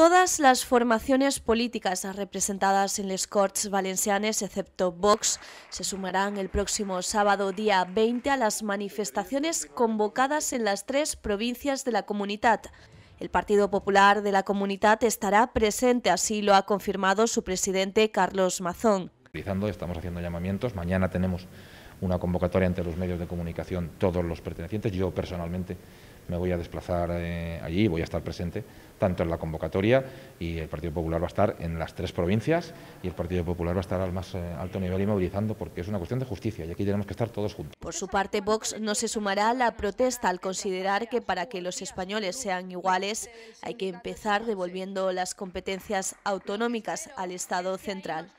Todas las formaciones políticas representadas en les Cortes Valencianes, excepto Vox, se sumarán el próximo sábado día 20 a las manifestaciones convocadas en las tres provincias de la comunidad. El Partido Popular de la comunidad estará presente, así lo ha confirmado su presidente Carlos Mazón. Estamos haciendo llamamientos, mañana tenemos una convocatoria ante los medios de comunicación, todos los pertenecientes, yo personalmente me voy a desplazar eh, allí y voy a estar presente tanto en la convocatoria y el Partido Popular va a estar en las tres provincias y el Partido Popular va a estar al más eh, alto nivel y movilizando porque es una cuestión de justicia y aquí tenemos que estar todos juntos. Por su parte, Vox no se sumará a la protesta al considerar que para que los españoles sean iguales hay que empezar devolviendo las competencias autonómicas al Estado central.